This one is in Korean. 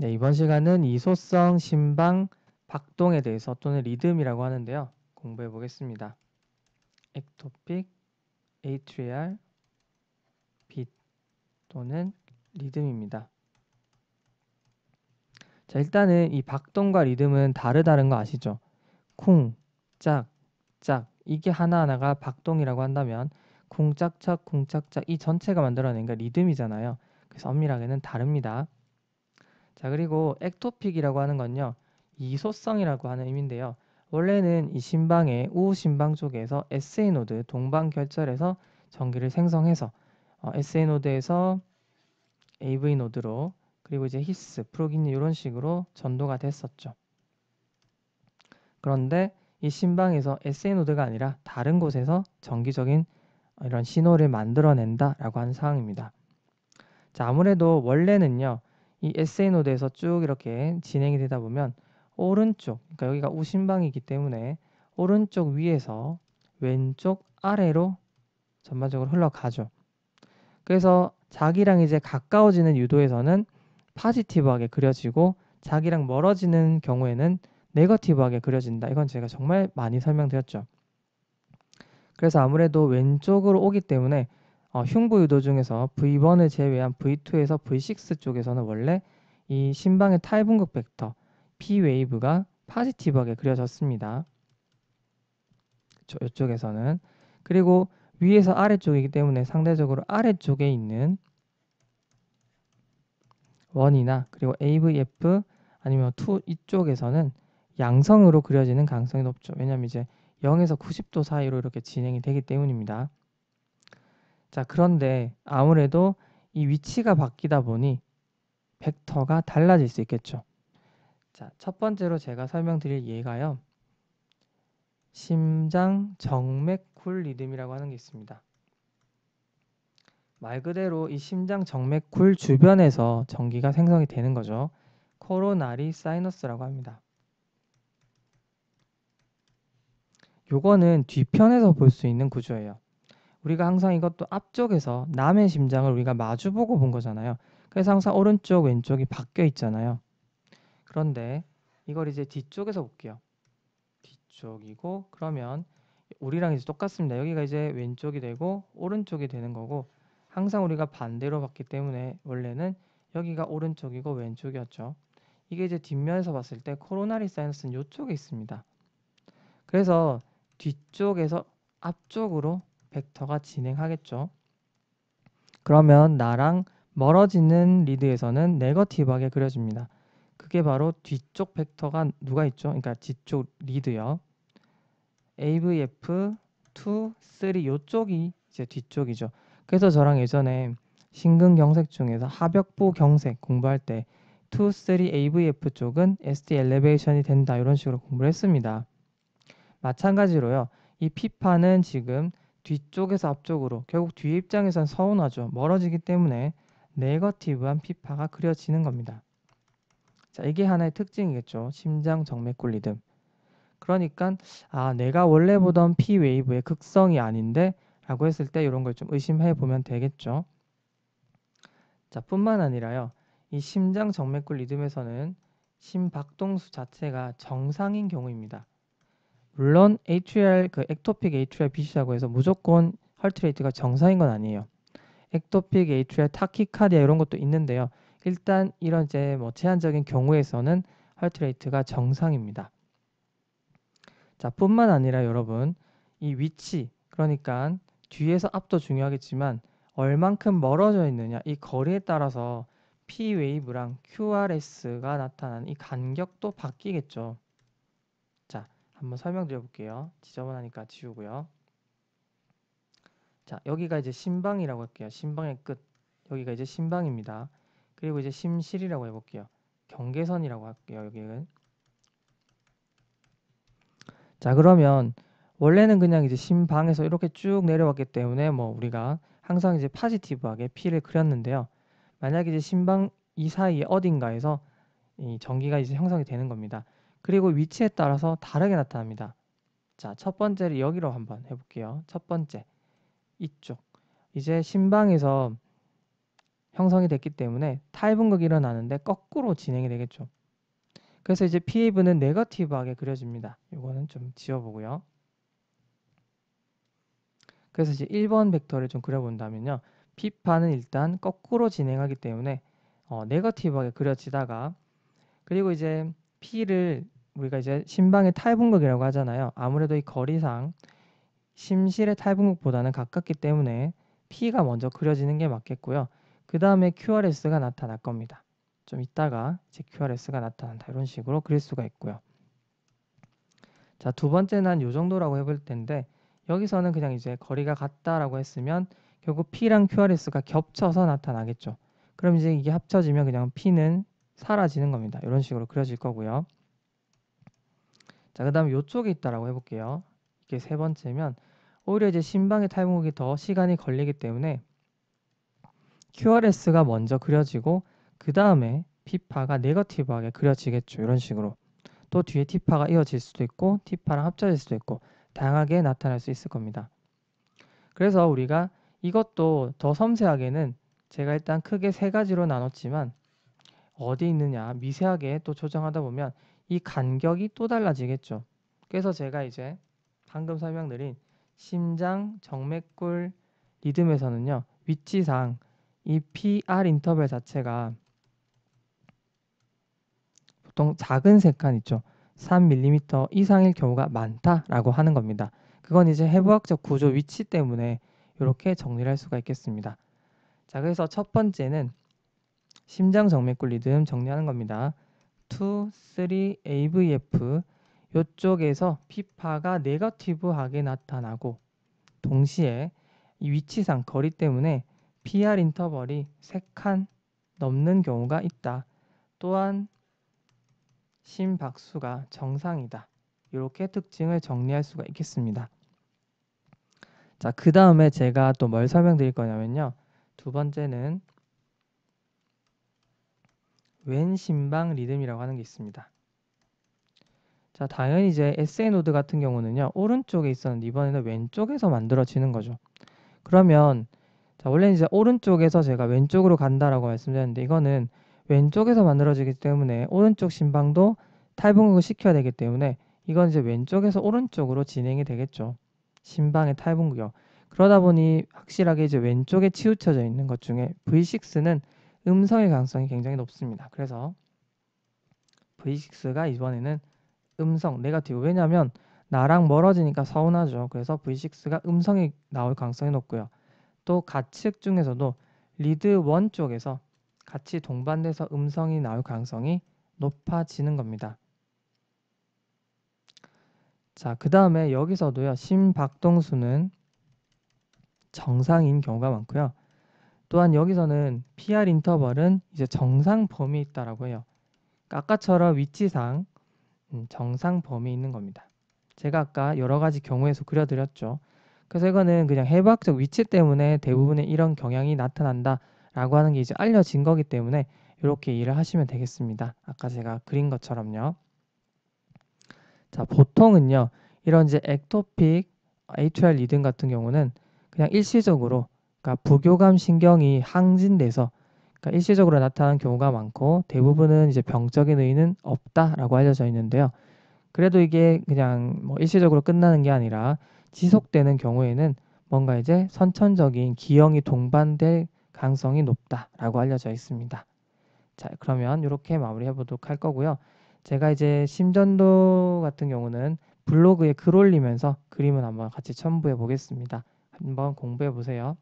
네, 이번 시간은 이소성, 심방, 박동에 대해서 또는 리듬이라고 하는데요. 공부해 보겠습니다. 액토픽, a t r i a 빛 또는 리듬입니다. 자, 일단은 이 박동과 리듬은 다르다는 거 아시죠? 쿵, 짝, 짝 이게 하나하나가 박동이라고 한다면 쿵짝짝, 쿵짝짝 이 전체가 만들어낸 게 리듬이잖아요. 그래서 엄밀하게는 다릅니다. 자, 그리고 액토픽이라고 하는 건요. 이소성이라고 하는 의미인데요. 원래는 이 신방의 우신방 쪽에서 SA 노드 동방 결절에서 전기를 생성해서 어, SA 노드에서 AV 노드로 그리고 이제 히스, 프로긴 이런 식으로 전도가 됐었죠. 그런데 이 신방에서 SA 노드가 아니라 다른 곳에서 정기적인 이런 신호를 만들어낸다라고 하는 상황입니다. 자, 아무래도 원래는요. 이 s n o 대에서쭉 이렇게 진행이 되다 보면 오른쪽, 그러니까 여기가 우신방이기 때문에 오른쪽 위에서 왼쪽 아래로 전반적으로 흘러가죠. 그래서 자기랑 이제 가까워지는 유도에서는 파지티브하게 그려지고 자기랑 멀어지는 경우에는 네거티브하게 그려진다. 이건 제가 정말 많이 설명드렸죠. 그래서 아무래도 왼쪽으로 오기 때문에 어, 흉부 유도 중에서 V1을 제외한 V2에서 V6 쪽에서는 원래 이심방의 탈분극 벡터 P 웨이브가 파지티브하게 그려졌습니다. 저, 이쪽에서는 그리고 위에서 아래쪽이기 때문에 상대적으로 아래쪽에 있는 원이나 그리고 AVF 아니면 2 이쪽에서는 양성으로 그려지는 가능성이 높죠. 왜냐하면 이제 0에서 90도 사이로 이렇게 진행이 되기 때문입니다. 자, 그런데 아무래도 이 위치가 바뀌다 보니 벡터가 달라질 수 있겠죠. 자, 첫 번째로 제가 설명드릴 예가요. 심장 정맥쿨 리듬이라고 하는 게 있습니다. 말 그대로 이 심장 정맥쿨 주변에서 전기가 생성이 되는 거죠. 코로나리 사이너스라고 합니다. 요거는 뒤편에서 볼 수 있는 구조예요. 우리가 항상 이것도 앞쪽에서 남의 심장을 우리가 마주보고 본 거잖아요. 그래서 항상 오른쪽 왼쪽이 바뀌어 있잖아요. 그런데 이걸 이제 뒤쪽에서 볼게요. 뒤쪽이고 그러면 우리랑 이제 똑같습니다. 여기가 이제 왼쪽이 되고 오른쪽이 되는 거고 항상 우리가 반대로 봤기 때문에 원래는 여기가 오른쪽이고 왼쪽이었죠. 이게 이제 뒷면에서 봤을 때 코로나리 사이너스는 이쪽에 있습니다. 그래서 뒤쪽에서 앞쪽으로 팩터가 진행하겠죠. 그러면 나랑 멀어지는 리드에서는 네거티브하게 그려집니다. 그게 바로 뒤쪽 팩터가 누가 있죠? 그러니까 뒤쪽 리드요. AVF 2, 3이쪽이 이제 뒤쪽이죠. 그래서 저랑 예전에 심근경색 중에서 하벽부 경색 공부할 때 2, 3 AVF 쪽은 SD 엘리베이션이 된다 이런 식으로 공부를 했습니다. 마찬가지로요. 이 p 파는 지금 뒤쪽에서 앞쪽으로 결국 뒤 입장에선 서운하죠. 멀어지기 때문에 네거티브한 피파가 그려지는 겁니다. 자, 이게 하나의 특징이겠죠. 심장 정맥골 리듬. 그러니까 아 내가 원래 보던 피 웨이브의 극성이 아닌데 라고 했을 때 이런 걸 좀 의심해 보면 되겠죠. 자 뿐만 아니라요. 이 심장 정맥골 리듬에서는 심박동수 자체가 정상인 경우입니다. 물론 a t r 그 액토픽 HER BC라고 해서 무조건 헐트레이트가 정상인 건 아니에요. atrial ectopic 액토픽 HER 타키카디아 이런 것도 있는데요. 일단 이런 이제 뭐 제한적인 경우에서는 헐트레이트가 정상입니다. 자, 뿐만 아니라 여러분 이 위치 그러니까 뒤에서 앞도 중요하겠지만 얼만큼 멀어져 있느냐 이 거리에 따라서 P 웨이브랑 QRS가 나타나는 이 간격도 바뀌겠죠. 한번 설명드려 볼게요. 지저분하니까 지우고요. 자, 여기가 이제 심방이라고 할게요. 심방의 끝. 여기가 이제 심방입니다 그리고 이제 심실이라고 해볼게요. 경계선이라고 할게요. 여기는. 자, 그러면 원래는 그냥 이제 심방에서 이렇게 쭉 내려왔기 때문에 뭐 우리가 항상 이제 파지티브하게 P를 그렸는데요. 만약에 이제 심방이 사이에 어딘가에서 이 전기가 이제 형성이 되는 겁니다. 그리고 위치에 따라서 다르게 나타납니다. 자, 첫 번째를 여기로 한번 해볼게요. 첫 번째, 이쪽. 이제 심방에서 형성이 됐기 때문에 타이분극이 일어나는데 거꾸로 진행이 되겠죠. 그래서 이제 피해분은 네거티브하게 그려집니다. 이거는 좀 지워보고요. 그래서 이제 1번 벡터를 좀 그려본다면요. B판은 일단 거꾸로 진행하기 때문에 어, 네거티브하게 그려지다가 그리고 이제 피를 우리가 이제 심방의 탈분극이라고 하잖아요. 아무래도 이 거리상 심실의 탈분극보다는 가깝기 때문에 P가 먼저 그려지는 게 맞겠고요. 그 다음에 QRS가 나타날 겁니다. 좀 이따가 이제 QRS가 나타난다 이런 식으로 그릴 수가 있고요. 자 두 번째는 한요 정도라고 해볼 텐데 여기서는 그냥 이제 거리가 같다라고 했으면 결국 P랑 QRS가 겹쳐서 나타나겠죠. 그럼 이제 이게 합쳐지면 그냥 P는 사라지는 겁니다. 이런 식으로 그려질 거고요. 자, 그 다음에 이쪽에 있다라고 해볼게요. 이게 세 번째면 오히려 이제 신방의 탈곡이 더 시간이 걸리기 때문에 QRS가 먼저 그려지고 그 다음에 피파가 네거티브하게 그려지겠죠. 이런 식으로 또 뒤에 티파가 이어질 수도 있고 티파랑 합쳐질 수도 있고 다양하게 나타날 수 있을 겁니다. 그래서 우리가 이것도 더 섬세하게는 제가 일단 크게 세 가지로 나눴지만 어디 있느냐 미세하게 또 조정하다 보면 이 간격이 또 달라지겠죠. 그래서 제가 이제 방금 설명드린 심장 정맥골 리듬에서는요. 위치상 이 PR 인터벌 자체가 보통 작은 색칸 있죠. 3mm 이상일 경우가 많다라고 하는 겁니다. 그건 이제 해부학적 구조 위치 때문에 이렇게 정리를 할 수가 있겠습니다. 자, 그래서 첫 번째는 심장 정맥골 리듬 정리하는 겁니다. 2, 3, AVF 이쪽에서 피파가 네거티브하게 나타나고 동시에 위치상 거리 때문에 PR 인터벌이 3칸 넘는 경우가 있다. 또한 심박수가 정상이다. 이렇게 특징을 정리할 수가 있겠습니다. 자, 그 다음에 제가 또 뭘 설명드릴 거냐면요. 두 번째는 왼심방 리듬이라고 하는 게 있습니다. 자, 당연히 이제 SA 노드 같은 경우는요. 오른쪽에 있었는데 이번에는 왼쪽에서 만들어지는 거죠. 그러면 자, 원래는 이제 오른쪽에서 제가 왼쪽으로 간다라고 말씀드렸는데 이거는 왼쪽에서 만들어지기 때문에 오른쪽 심방도 탈북을 분 시켜야 되기 때문에 이건 이제 왼쪽에서 오른쪽으로 진행이 되겠죠. 심방의 탈북구요. 그러다 보니 확실하게 이제 왼쪽에 치우쳐져 있는 것 중에 V6는 음성의 가능성이 굉장히 높습니다. 그래서 V6가 이번에는 음성 내가 뒤고 왜냐하면 나랑 멀어지니까 서운하죠. 그래서 V6가 음성이 나올 가능성이 높고요. 또 가측 중에서도 리드 원 쪽에서 같이 동반돼서 음성이 나올 가능성이 높아지는 겁니다. 자, 그 다음에 여기서도요. 심박동수는 정상인 경우가 많고요. 또한 여기서는 PR 인터벌은 이제 정상 범위 있다라고 해요. 아까처럼 위치상 음, 정상 범위 있는 겁니다. 제가 아까 여러 가지 경우에서 그려드렸죠. 그래서 이거는 그냥 해부학적 위치 때문에 대부분의 이런 경향이 나타난다라고 하는 게 이제 알려진 거기 때문에 이렇게 이해를 하시면 되겠습니다. 아까 제가 그린 것처럼요. 자, 보통은요. 이런 이제 액토픽, 아이트랄 리듬 같은 경우는 그냥 일시적으로 그러니까 부교감 신경이 항진돼서 그러니까 일시적으로 나타난 경우가 많고 대부분은 이제 병적인 의는 없다라고 알려져 있는데요. 그래도 이게 그냥 뭐 일시적으로 끝나는 게 아니라 지속되는 경우에는 뭔가 이제 선천적인 기형이 동반될 가능성이 높다라고 알려져 있습니다. 자, 그러면 이렇게 마무리해 보도록 할 거고요. 제가 이제 심전도 같은 경우는 블로그에 글 올리면서 그림을 한번 같이 첨부해 보겠습니다. 한번 공부해 보세요.